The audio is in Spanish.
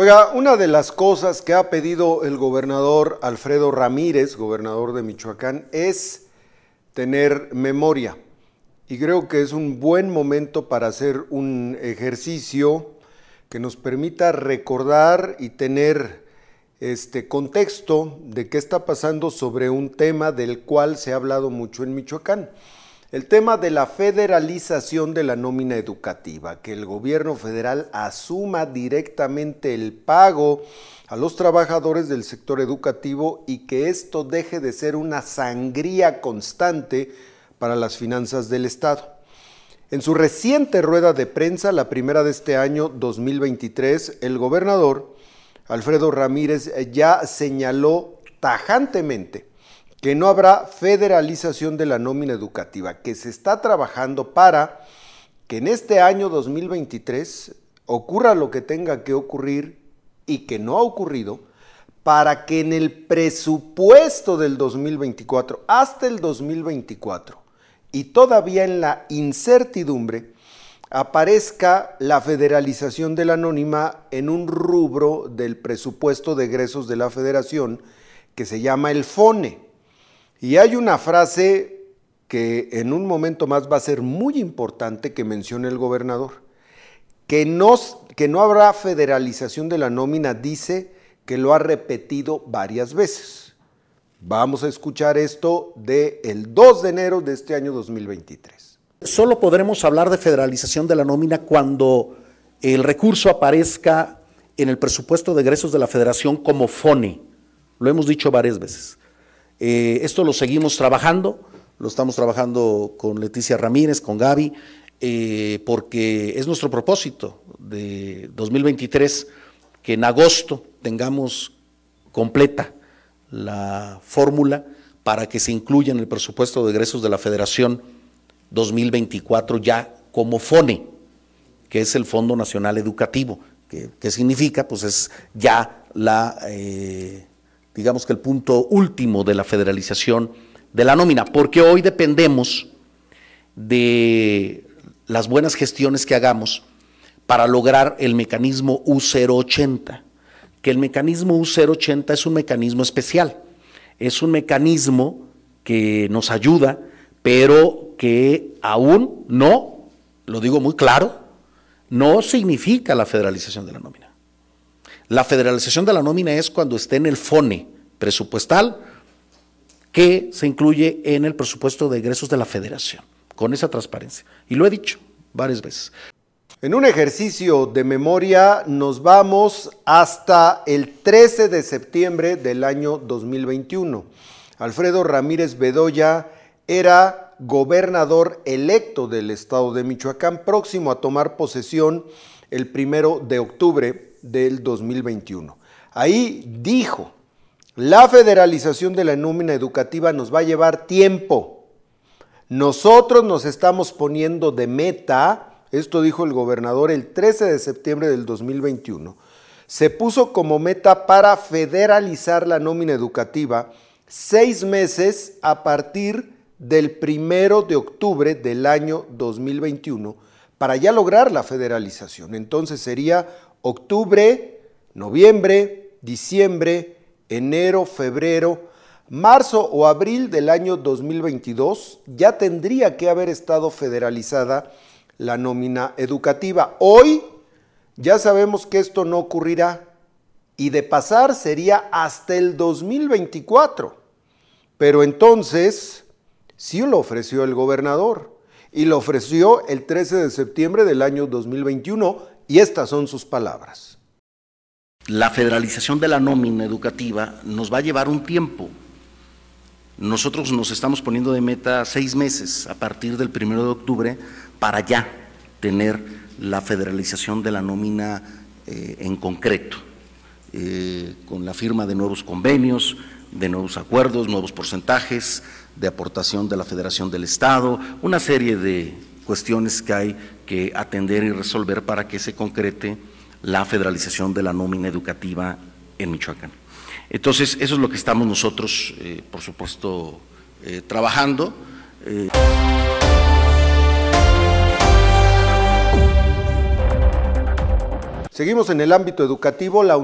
Oiga, una de las cosas que ha pedido el gobernador Alfredo Ramírez, gobernador de Michoacán, es tener memoria. Y creo que es un buen momento para hacer un ejercicio que nos permita recordar y tener este contexto de qué está pasando sobre un tema del cual se ha hablado mucho en Michoacán. El tema de la federalización de la nómina educativa, que el gobierno federal asuma directamente el pago a los trabajadores del sector educativo y que esto deje de ser una sangría constante para las finanzas del Estado. En su reciente rueda de prensa, la primera de este año 2023, el gobernador Alfredo Ramírez ya señaló tajantemente que no habrá federalización de la nómina educativa, que se está trabajando para que en este año 2023 ocurra lo que tenga que ocurrir y que no ha ocurrido, para que en el presupuesto del 2024 hasta el 2024 y todavía en la incertidumbre aparezca la federalización de la anónima en un rubro del presupuesto de egresos de la federación que se llama el FONE y hay una frase que en un momento más va a ser muy importante que mencione el gobernador. Que no, que no habrá federalización de la nómina, dice que lo ha repetido varias veces. Vamos a escuchar esto del el 2 de enero de este año 2023. Solo podremos hablar de federalización de la nómina cuando el recurso aparezca en el presupuesto de egresos de la federación como FONE. Lo hemos dicho varias veces. Eh, esto lo seguimos trabajando, lo estamos trabajando con Leticia Ramírez, con Gaby, eh, porque es nuestro propósito de 2023 que en agosto tengamos completa la fórmula para que se incluya en el presupuesto de egresos de la Federación 2024 ya como FONE, que es el Fondo Nacional Educativo. ¿Qué, significa? Pues es ya la eh, digamos que el punto último de la federalización de la nómina, porque hoy dependemos de las buenas gestiones que hagamos para lograr el mecanismo U080, que el mecanismo U080 es un mecanismo especial, es un mecanismo que nos ayuda, pero que aún no, lo digo muy claro, no significa la federalización de la nómina. La federalización de la nómina es cuando esté en el FONE presupuestal que se incluye en el presupuesto de egresos de la federación, con esa transparencia. Y lo he dicho varias veces. En un ejercicio de memoria nos vamos hasta el 13 de septiembre del año 2021. Alfredo Ramírez Bedoya era gobernador electo del estado de Michoacán, próximo a tomar posesión el primero de octubre del 2021. Ahí dijo, la federalización de la nómina educativa nos va a llevar tiempo. Nosotros nos estamos poniendo de meta, esto dijo el gobernador el 13 de septiembre del 2021, se puso como meta para federalizar la nómina educativa seis meses a partir del primero de octubre del año 2021 para ya lograr la federalización. Entonces sería octubre, noviembre, diciembre, enero, febrero, marzo o abril del año 2022 ya tendría que haber estado federalizada la nómina educativa. Hoy ya sabemos que esto no ocurrirá y de pasar sería hasta el 2024. Pero entonces sí lo ofreció el gobernador y lo ofreció el 13 de septiembre del año 2021 y estas son sus palabras. La federalización de la nómina educativa nos va a llevar un tiempo. Nosotros nos estamos poniendo de meta seis meses a partir del primero de octubre para ya tener la federalización de la nómina eh, en concreto, eh, con la firma de nuevos convenios, de nuevos acuerdos, nuevos porcentajes, de aportación de la Federación del Estado, una serie de, cuestiones que hay que atender y resolver para que se concrete la federalización de la nómina educativa en Michoacán. Entonces, eso es lo que estamos nosotros, eh, por supuesto, eh, trabajando. Eh, Seguimos en el ámbito educativo, la